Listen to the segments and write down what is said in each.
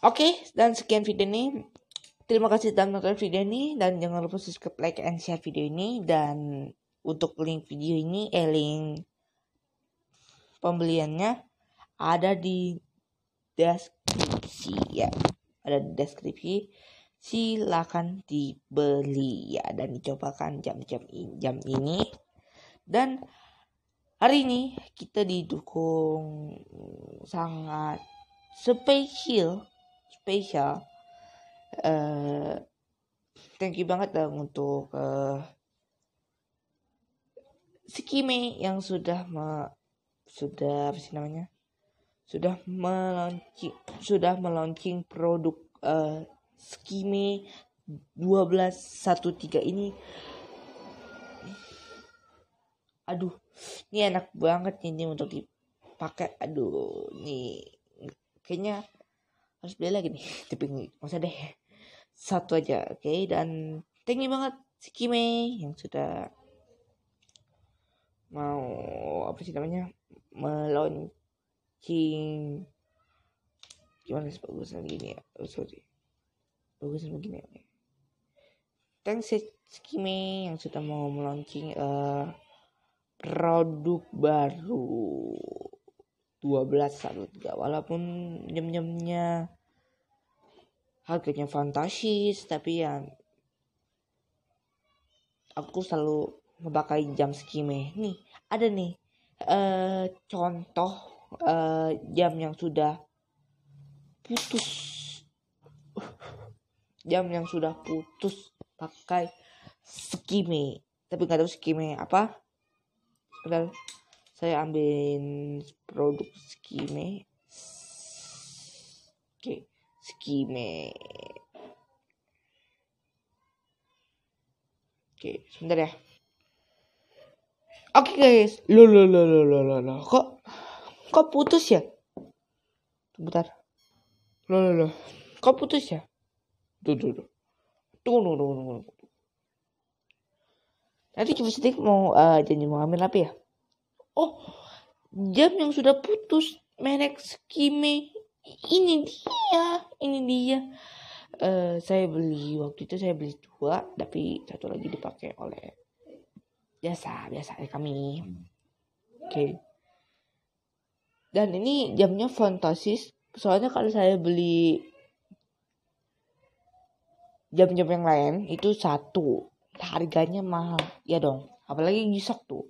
Oke, okay, dan sekian video ini. Terima kasih telah menonton video ini dan jangan lupa subscribe, like, and share video ini dan untuk link video ini, eh, link pembeliannya ada di deskripsi ya, ada di deskripsi. Silakan dibeli ya dan dicobakan jam-jam jam ini dan hari ini kita didukung sangat spesial spesial ya. uh, eh, thank you banget dong untuk uh, si Kimi yang sudah me, sudah apa sih namanya sudah melaunching sudah melaunching produk uh, Skime 1213 ini aduh ini enak banget ini untuk dipakai aduh nih kayaknya harus beli lagi nih tapi masa deh satu aja oke okay? dan thank you banget si Kime yang sudah mau apa sih namanya meluncing gimana sih bagusnya gini ya oh, sorry bagusnya begini ya thanks si Kime yang sudah mau meluncing uh, eh, produk baru 12 salut gak walaupun jam-jamnya harganya fantasis tapi ya aku selalu memakai jam skime nih ada nih uh, contoh uh, jam yang sudah putus jam yang sudah putus pakai skime tapi nggak tahu skime apa padahal saya ambil produk skime oke okay me. Oke, sebentar ya. Oke guys, lo lo lo lo lo lo lo kok kok putus ya? Sebentar. Lo lo lo, kok putus ya? Tuh tuh tuh. Tunggu tunggu tunggu tunggu. Nanti coba sedikit mau uh, janji mau ambil apa ya? Oh, jam yang sudah putus merek skime ini dia ini dia uh, saya beli waktu itu saya beli dua tapi satu lagi dipakai oleh biasa biasa ya kami hmm. oke okay. dan ini jamnya fantasis soalnya kalau saya beli jam-jam yang lain itu satu harganya mahal ya dong apalagi gisok tuh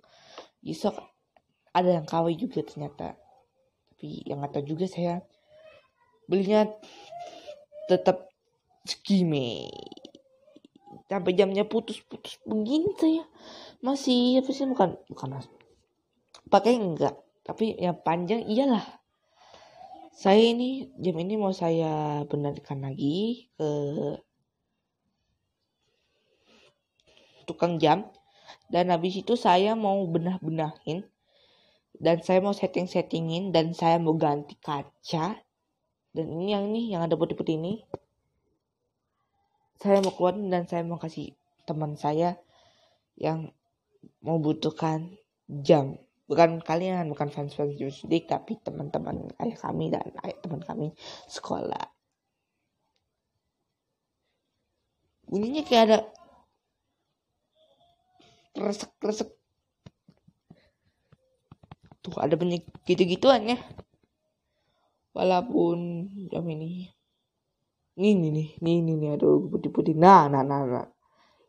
gisok ada yang kawin juga ternyata tapi yang nggak juga saya belinya tetap skime sampai jamnya putus-putus begini saya masih apa sih bukan bukan mas pakai enggak tapi yang panjang iyalah saya ini jam ini mau saya benarkan lagi ke tukang jam dan habis itu saya mau benah-benahin dan saya mau setting-settingin dan saya mau ganti kaca dan ini yang ini yang ada putih-putih ini saya mau keluar dan saya mau kasih teman saya yang membutuhkan jam bukan kalian bukan fans fans Jusdi tapi teman-teman ayah kami dan ayah teman kami sekolah bunyinya kayak ada resek resek tuh ada bunyi gitu gituannya walaupun jam ini ini nih ini ini nih ada putih-putih nah nah nah nah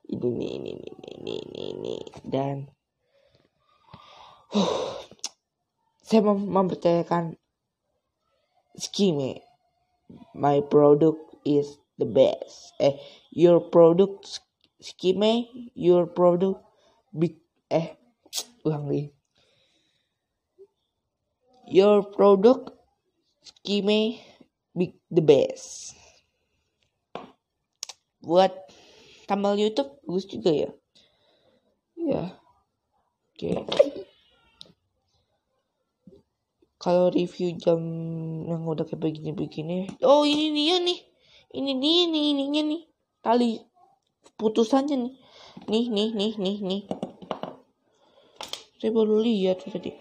ini nih ini nih ini ini ini, ini. dan huh, saya mem mempercayakan skime my product is the best eh your product skime your product big eh ulang nih your product Kimi Big the Best. Buat tambal YouTube bagus juga ya. Ya. Oke. Okay. Kalau review jam yang udah kayak begini-begini. Oh, ini dia nih. Ini dia nih, ininya nih. Tali putusannya nih. Nih, nih, nih, nih, nih. Saya baru lihat tadi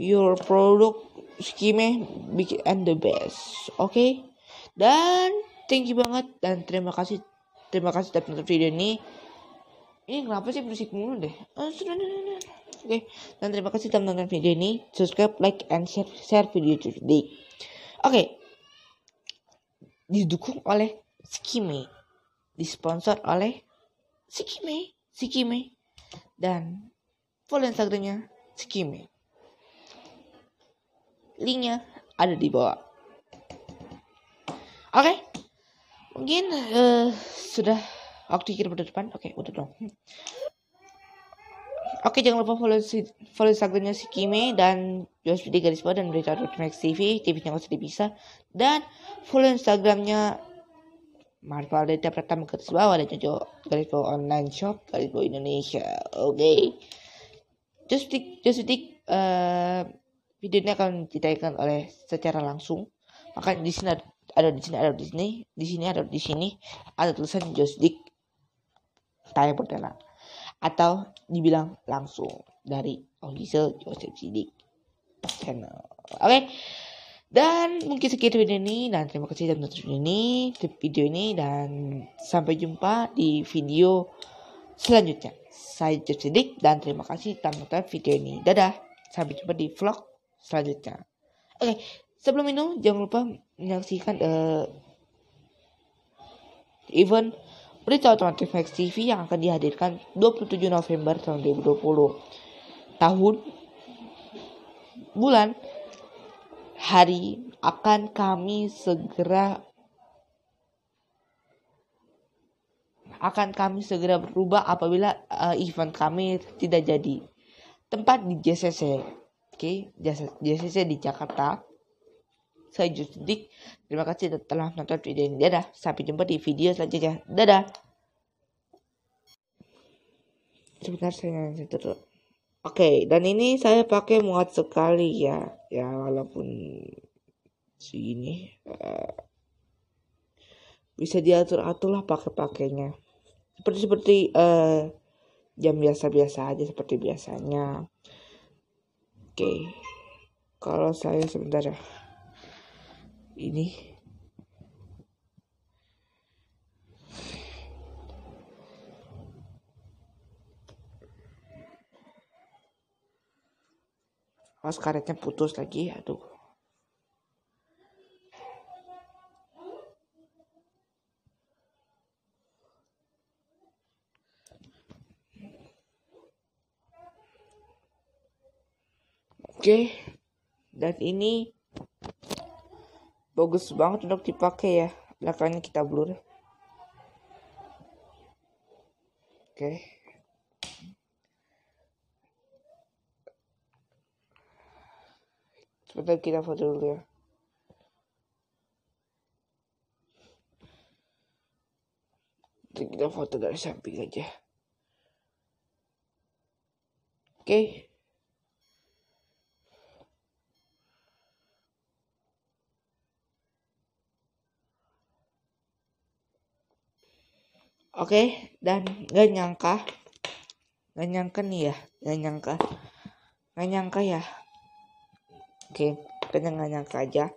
your product scheme bikin and the best oke okay? dan thank you banget dan terima kasih terima kasih sudah menonton video ini ini kenapa sih berisik mulu deh eh, oke okay. dan terima kasih sudah menonton video ini subscribe like and share share video today oke okay. didukung oleh Skime disponsor oleh skime skime dan follow instagramnya skime. Linknya ada di bawah. Oke, okay. mungkin uh, sudah waktu kirim ke depan. Oke, okay, udah dong. Oke, okay, jangan lupa follow si, follow Instagramnya si Kimi dan Josh di garis bawah dan berita Max TV, TV-nya masih bisa. Dan follow Instagramnya Marvel Data Pratama pertama garis bawah dan Jojo garis bawah online shop garis bawah Indonesia oke okay. just stick uh, video ini akan ditayangkan oleh secara langsung maka di sini ada, di sini ada di sini di sini ada di sini ada tulisan Josdik Tayang Perdana atau dibilang langsung dari official Joseph Sidik channel oke okay? dan mungkin sekian video ini dan terima kasih sudah menonton video ini video ini dan sampai jumpa di video selanjutnya saya Joseph Sidik dan terima kasih telah menonton video ini dadah sampai jumpa di vlog selanjutnya. Oke, okay, sebelum itu jangan lupa menyaksikan uh, event berita otomotif Max TV yang akan dihadirkan 27 November tahun 2020. Tahun, bulan, hari akan kami segera akan kami segera berubah apabila uh, event kami tidak jadi. Tempat di JCC Oke, Rizky saya di Jakarta. Saya dik Terima kasih telah menonton video ini. Dadah. Sampai jumpa di video selanjutnya. Dadah. Sebentar saya nanti dulu. Oke, dan ini saya pakai muat sekali ya. Ya walaupun sini eh, bisa diatur aturlah pakai pakainya. Seperti seperti uh, jam biasa-biasa aja seperti biasanya okay. kalau saya sebentar ya ini Mas karetnya putus lagi, aduh. Oke, dan ini bagus banget untuk dipakai ya belakangnya kita blur oke sebentar kita foto dulu ya kita foto dari samping aja oke okay. Oke, dan gak nyangka, gak nyangka nih ya, gak nyangka, gak nyangka ya. Oke, okay, gak nyangka aja.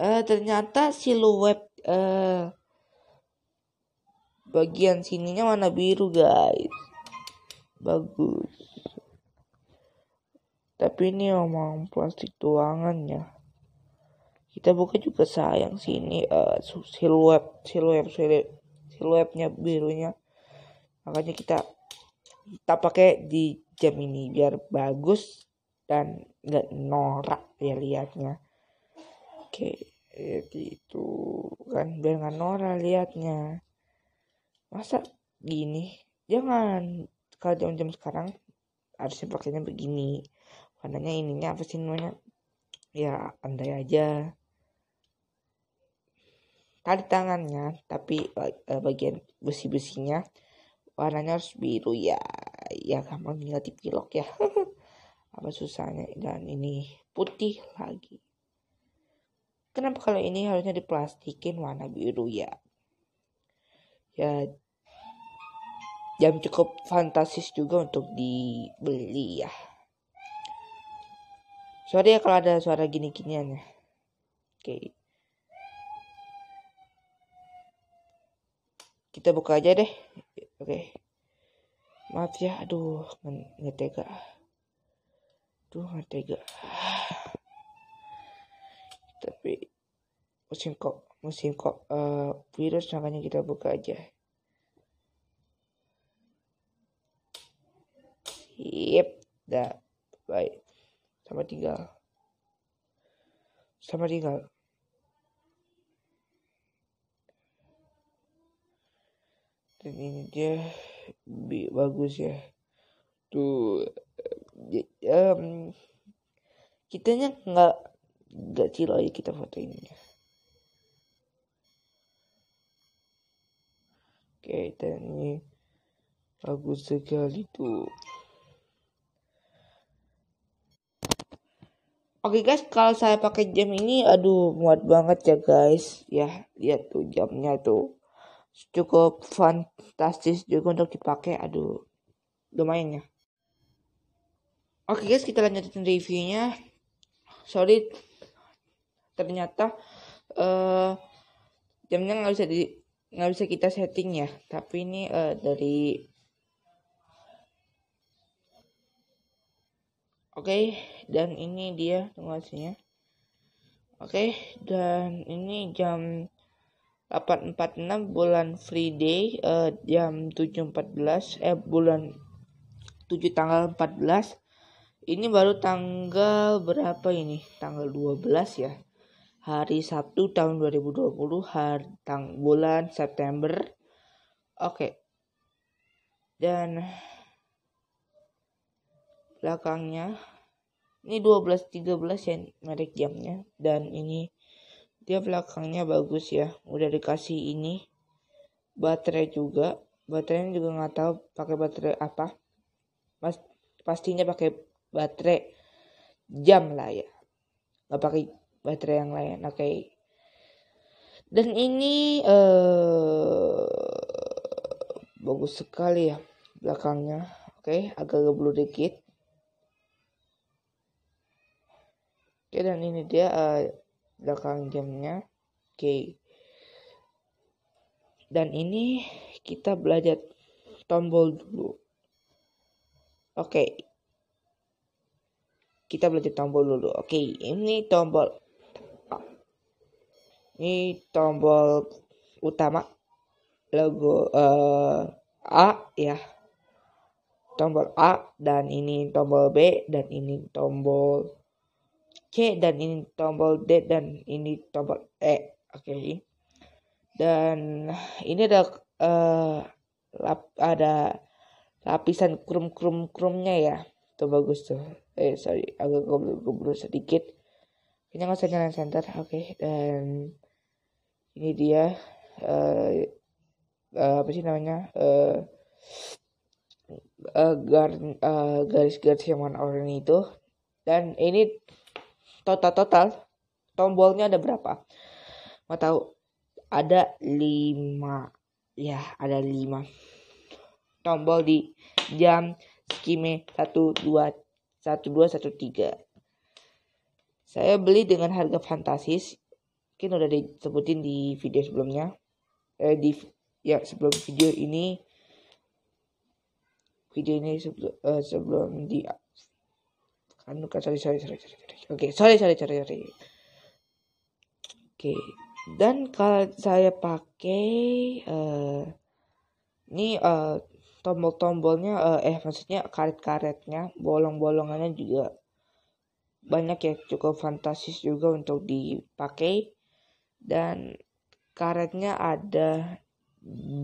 Uh, ternyata siluet uh, bagian sininya warna biru guys, bagus. Tapi ini omong plastik tuangannya. kita buka juga sayang sini uh, siluet siluet siluet siluetnya birunya makanya kita kita pakai di jam ini biar bagus dan nggak norak ya liatnya oke jadi itu kan biar nggak norak liatnya masa gini jangan kalau jam-jam sekarang harusnya pakainya begini warnanya ininya apa sih namanya ya andai aja tali tangannya tapi eh, eh, bagian besi-besinya warnanya harus biru ya ya gampang tinggal di pilok ya apa susahnya dan ini putih lagi kenapa kalau ini harusnya diplastikin warna biru ya ya jam cukup fantastis juga untuk dibeli ya sorry ya kalau ada suara gini giniannya oke okay. kita buka aja deh oke okay. maaf ya aduh nggak tega aduh nggak tega tapi musim kok musim kok uh, virus makanya kita buka aja yep dah baik sama tinggal sama tinggal ini dan lebih bagus ya tuh um, kitanya nggak nggak cilok ya kita foto ini ya. oke dan ini bagus sekali tuh Oke guys, kalau saya pakai jam ini, aduh muat banget ya guys. Ya, lihat tuh jamnya tuh cukup fantastis juga untuk dipakai aduh lumayan ya oke okay guys kita lanjutin reviewnya sorry ternyata uh, jamnya nggak bisa di nggak bisa kita setting ya tapi ini uh, dari oke okay, dan ini dia tunggu hasilnya oke okay, dan ini jam 846 bulan Friday uh, eh, jam 7.14 eh bulan 7 tanggal 14 ini baru tanggal berapa ini tanggal 12 ya hari Sabtu tahun 2020 hari tang bulan September oke okay. dan belakangnya ini 12.13 ya merek jamnya dan ini dia belakangnya bagus ya udah dikasih ini baterai juga baterainya juga nggak tahu pakai baterai apa Mas, pastinya pakai baterai jam lah ya nggak pakai baterai yang lain oke okay. dan ini eh uh, bagus sekali ya belakangnya oke okay, agak geblur dikit oke okay, dan ini dia uh, belakang jamnya oke dan ini kita belajar tombol dulu oke okay. kita belajar tombol dulu oke okay. ini tombol ini tombol utama logo uh, A ya tombol A dan ini tombol B dan ini tombol Oke dan ini tombol D dan ini tombol E oke okay. dan ini ada uh, lap, ada lapisan krum krum krumnya ya tuh bagus tuh eh sorry agak goblok goblok sedikit ini nggak usah nyalain center oke okay. dan ini dia uh, uh, apa sih namanya uh, uh, garis garis-garis yang warna oranye itu dan ini total-total tombolnya ada berapa? Mau tahu? Ada 5. Ya, ada 5. Tombol di jam skime 1 2 1 2 1 3. Saya beli dengan harga fantastis. Mungkin udah disebutin di video sebelumnya. Eh di ya sebelum video ini video ini sebelum, uh, eh, sebelum di Anuka sorry sorry sorry sorry sorry oke okay, sorry sorry sorry sorry oke okay. dan kalau saya pakai uh, ini uh, tombol-tombolnya uh, eh maksudnya karet-karetnya bolong-bolongannya juga banyak ya cukup fantastis juga untuk dipakai dan karetnya ada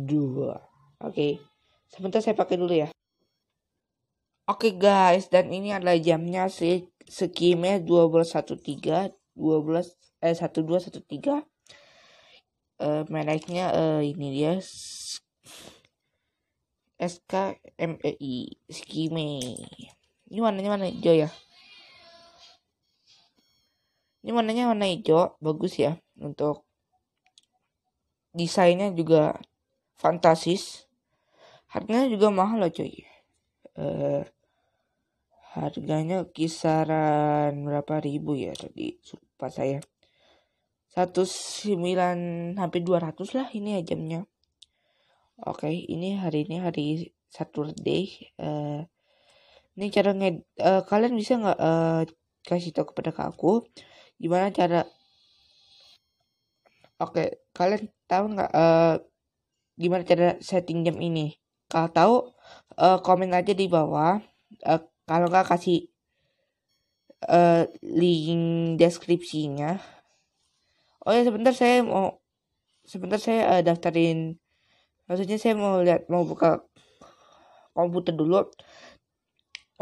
dua oke okay. sebentar saya pakai dulu ya Oke okay guys, dan ini adalah jamnya sih skimnya 12.13 12 eh 1213 uh, eh, mereknya uh, ini dia SKMEI skime ini warnanya warna hijau ya ini warnanya warna hijau bagus ya untuk desainnya juga fantasis harganya juga mahal loh cuy eh, Harganya kisaran berapa ribu ya tadi lupa saya. satu sembilan hampir dua ratus lah ini ya jamnya. Oke, okay, ini hari ini hari Saturday. Uh, ini cara nge uh, eh, kalian bisa nggak uh, kasih tahu kepada aku gimana cara Oke, okay, kalian tahu nggak uh, gimana cara setting jam ini? Kalau tahu, uh, komen aja di bawah. Uh, kalau nggak kasih uh, link deskripsinya oh ya sebentar saya mau sebentar saya uh, daftarin maksudnya saya mau lihat mau buka komputer dulu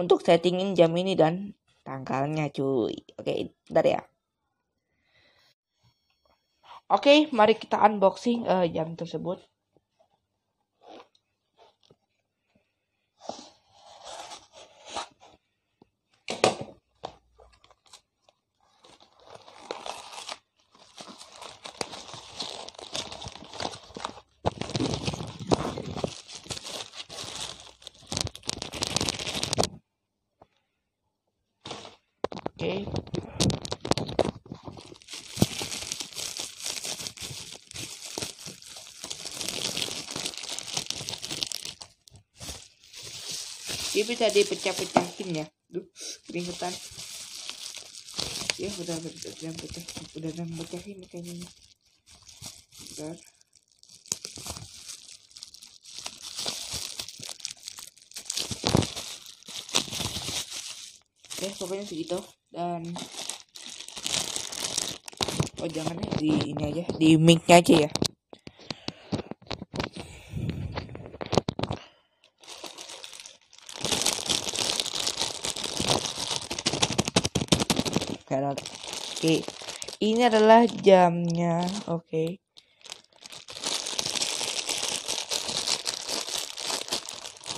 untuk settingin jam ini dan tanggalnya cuy oke bentar ya oke mari kita unboxing uh, jam tersebut dia tadi pecah pecahin ya duh keringetan ya udah udah udah pecah udah udah pecahin kayaknya udah oke ya, pokoknya segitu dan oh jangan ya, di ini aja di mic aja ya Oke. Ini adalah jamnya. Oke.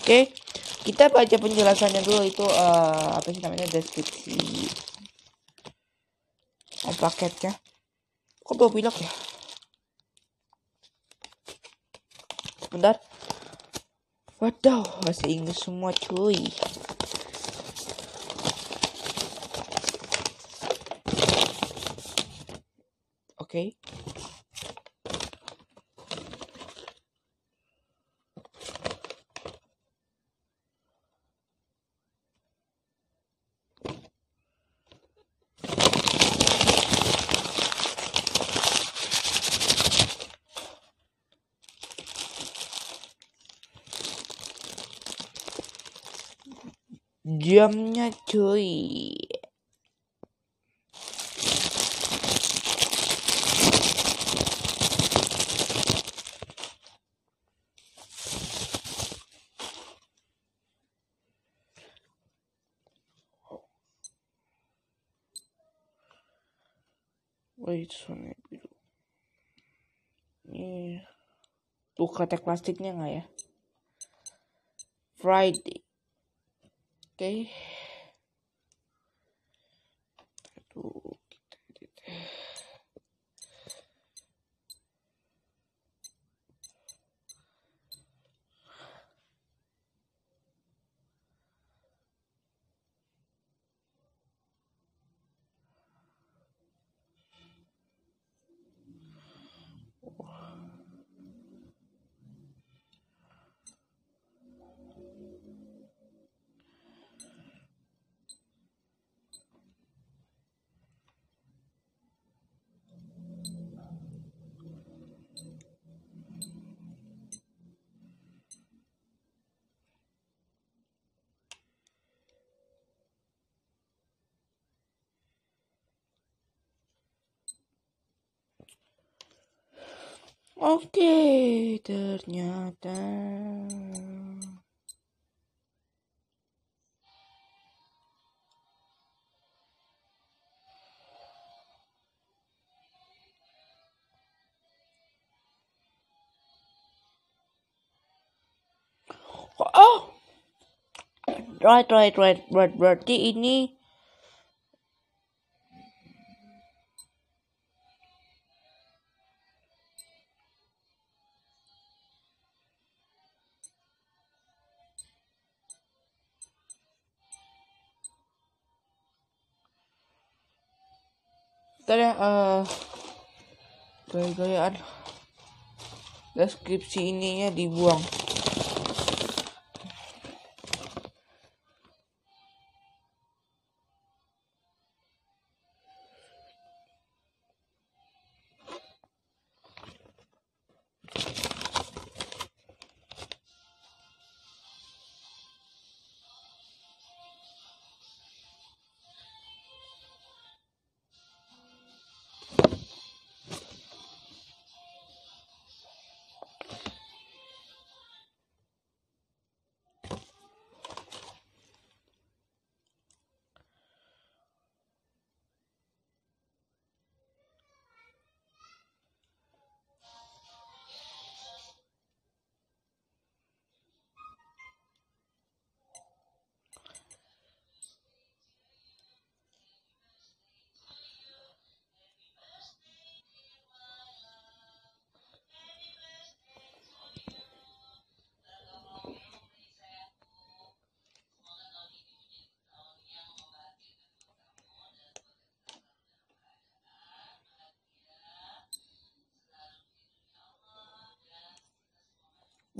Oke. Kita baca penjelasannya dulu itu uh, apa sih namanya deskripsi oh, paketnya. Kok bawa pilok ya? Sebentar. Waduh, bahasa Inggris semua cuy. okay Yum, chơi tuh tag plastiknya nggak ya Friday oke okay. Oke, ternyata Oh, right, right, right, right. Berarti ini kalian ya, uh, eh, gaya-gayaan deskripsi ininya dibuang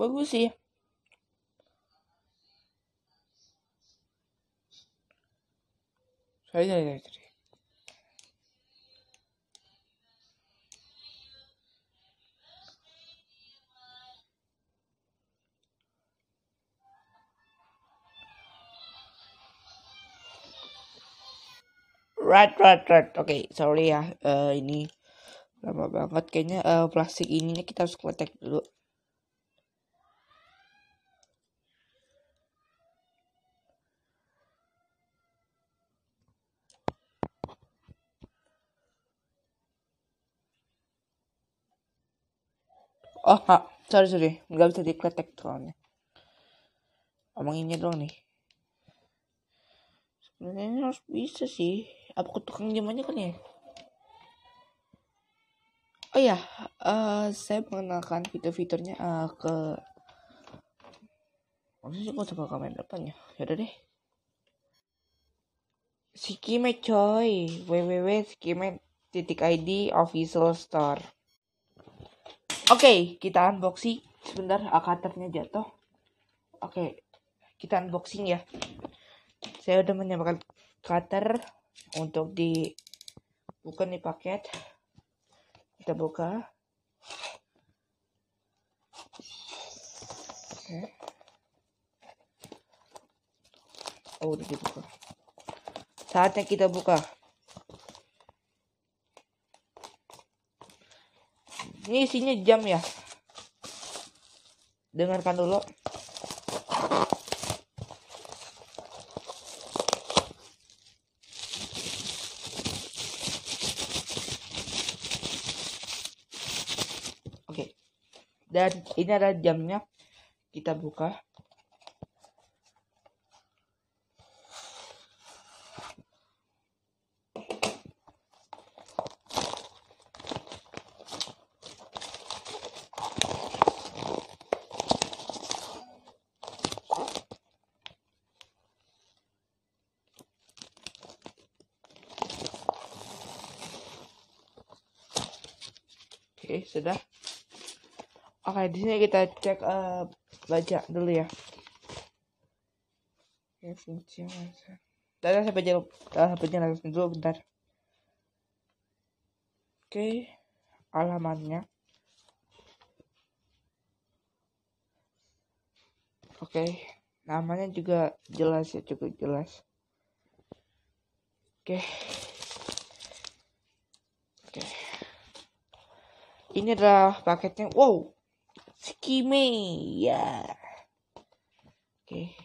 bagus sih sorry sorry sorry right right right oke okay, sorry ya uh, ini lama banget kayaknya uh, plastik ininya kita harus kletek dulu oh ha, sorry sorry nggak bisa dikletek soalnya omonginnya doang nih sebenarnya harus bisa sih apa ke tukang kan ya oh iya, uh, saya mengenalkan fitur-fiturnya uh, ke maksudnya kok sama kamera depannya yaudah deh Sikime coy www.sikime.id official store Oke, okay, kita unboxing. Sebentar, akaternya jatuh. Oke, okay, kita unboxing ya. Saya udah menyiapkan cutter untuk di bukan di paket. Kita buka. Oke. Okay. Oh, udah dibuka. Saatnya kita buka. ini isinya jam ya dengarkan dulu Oke. Dan ini ada jamnya. Kita buka. Oke, okay, sudah. Oke, okay, di sini kita cek uh, baca dulu ya. Ya, fungsi masa. Tadi saya baca, eh, saya dulu bentar. Oke, okay, alamatnya. Oke, okay, namanya juga jelas ya, cukup jelas. Oke. Okay. ini adalah paketnya wow skime ya oke okay.